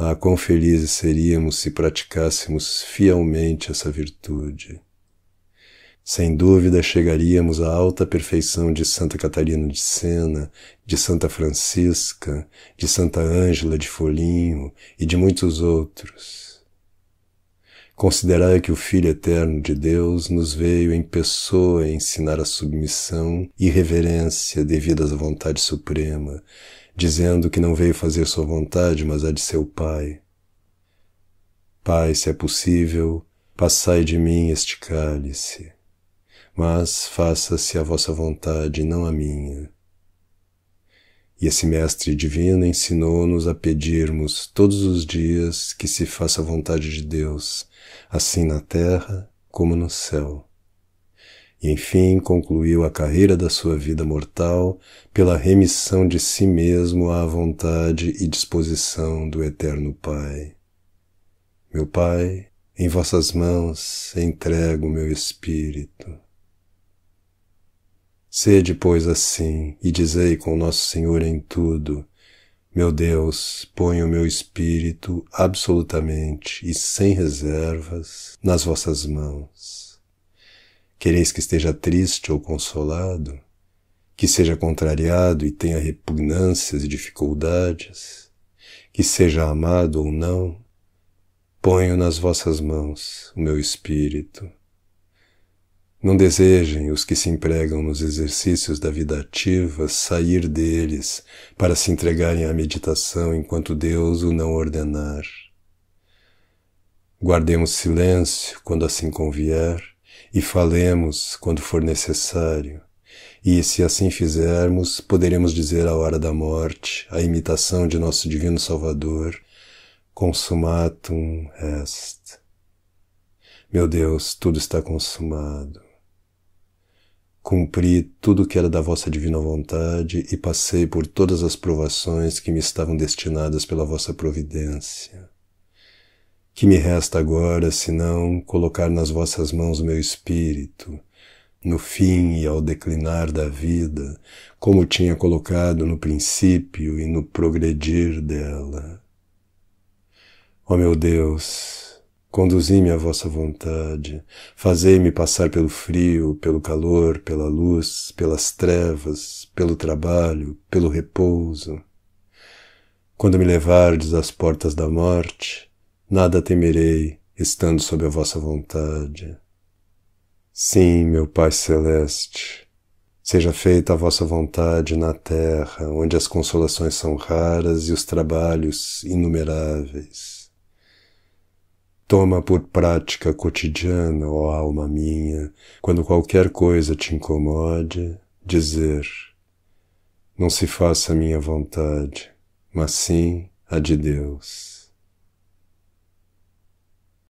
Ah, quão felizes seríamos se praticássemos fielmente essa virtude. Sem dúvida chegaríamos à alta perfeição de Santa Catarina de Sena, de Santa Francisca, de Santa Ângela de Folinho e de muitos outros. Considerai que o Filho Eterno de Deus nos veio em pessoa ensinar a submissão e reverência devidas à vontade suprema, dizendo que não veio fazer sua vontade, mas a de seu Pai. Pai, se é possível, passai de mim este cálice, mas faça-se a vossa vontade, não a minha. E esse Mestre Divino ensinou-nos a pedirmos todos os dias que se faça a vontade de Deus, assim na terra como no céu e enfim concluiu a carreira da sua vida mortal pela remissão de si mesmo à vontade e disposição do Eterno Pai. Meu Pai, em vossas mãos entrego meu espírito. Sede, pois, assim, e dizei com Nosso Senhor em tudo: Meu Deus, ponho meu espírito absolutamente e sem reservas nas vossas mãos. Quereis que esteja triste ou consolado, que seja contrariado e tenha repugnâncias e dificuldades, que seja amado ou não, ponho nas vossas mãos o meu espírito. Não desejem os que se empregam nos exercícios da vida ativa sair deles para se entregarem à meditação enquanto Deus o não ordenar. Guardemos silêncio quando assim convier e falemos quando for necessário. E se assim fizermos, poderemos dizer à hora da morte, a imitação de nosso divino Salvador, consumatum est. Meu Deus, tudo está consumado. Cumpri tudo o que era da vossa divina vontade e passei por todas as provações que me estavam destinadas pela vossa providência. Que me resta agora senão colocar nas vossas mãos meu espírito, no fim e ao declinar da vida, como tinha colocado no princípio e no progredir dela. Ó meu Deus, conduzi-me à vossa vontade, fazei-me passar pelo frio, pelo calor, pela luz, pelas trevas, pelo trabalho, pelo repouso. Quando me levardes às portas da morte, nada temerei, estando sob a vossa vontade. Sim, meu Pai Celeste, seja feita a vossa vontade na terra, onde as consolações são raras e os trabalhos inumeráveis. Toma por prática cotidiana, ó alma minha, quando qualquer coisa te incomode, dizer: Não se faça a minha vontade, mas sim a de Deus.